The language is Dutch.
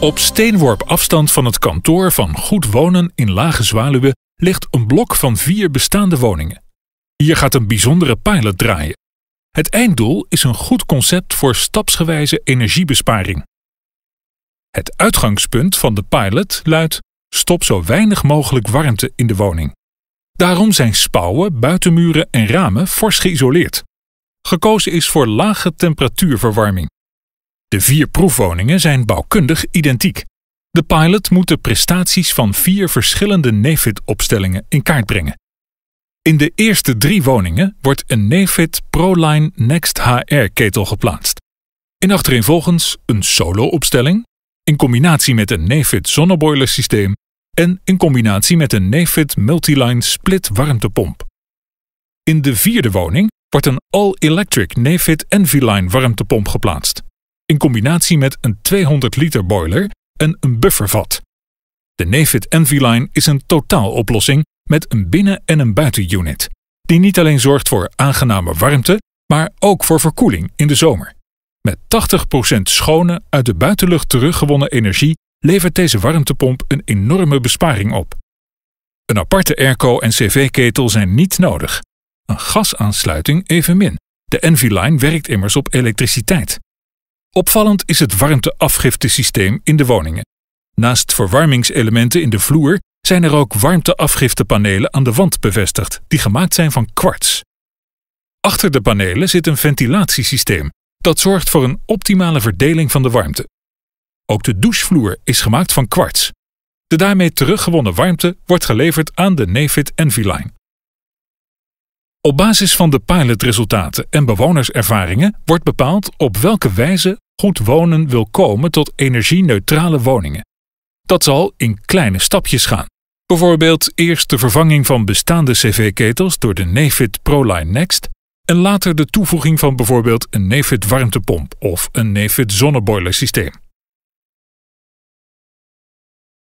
Op steenworp afstand van het kantoor van Goed Wonen in Lage Zwaluwe ligt een blok van vier bestaande woningen. Hier gaat een bijzondere pilot draaien. Het einddoel is een goed concept voor stapsgewijze energiebesparing. Het uitgangspunt van de pilot luidt: stop zo weinig mogelijk warmte in de woning. Daarom zijn spouwen, buitenmuren en ramen fors geïsoleerd. Gekozen is voor lage temperatuurverwarming. De vier proefwoningen zijn bouwkundig identiek. De pilot moet de prestaties van vier verschillende NEFIT-opstellingen in kaart brengen. In de eerste drie woningen wordt een NEFIT ProLine Next HR-ketel geplaatst. In achtereenvolgens een solo-opstelling, in combinatie met een NEFIT zonneboiler systeem en in combinatie met een NEFIT Multiline Split warmtepomp. In de vierde woning wordt een all-electric NEFIT EnviLine warmtepomp geplaatst in combinatie met een 200 liter boiler en een buffervat. De Nefit Enviline is een totaaloplossing met een binnen- en een buitenunit, die niet alleen zorgt voor aangename warmte, maar ook voor verkoeling in de zomer. Met 80% schone, uit de buitenlucht teruggewonnen energie levert deze warmtepomp een enorme besparing op. Een aparte airco en cv-ketel zijn niet nodig. Een gasaansluiting evenmin. De Enviline werkt immers op elektriciteit. Opvallend is het warmteafgiftesysteem in de woningen. Naast verwarmingselementen in de vloer zijn er ook warmteafgiftepanelen aan de wand bevestigd, die gemaakt zijn van kwarts. Achter de panelen zit een ventilatiesysteem dat zorgt voor een optimale verdeling van de warmte. Ook de douchevloer is gemaakt van kwarts. De daarmee teruggewonnen warmte wordt geleverd aan de Nefit envy op basis van de pilotresultaten en bewonerservaringen wordt bepaald op welke wijze goed wonen wil komen tot energie-neutrale woningen. Dat zal in kleine stapjes gaan. Bijvoorbeeld eerst de vervanging van bestaande cv-ketels door de Nefit ProLine Next en later de toevoeging van bijvoorbeeld een Nefit warmtepomp of een Nefit zonneboilersysteem.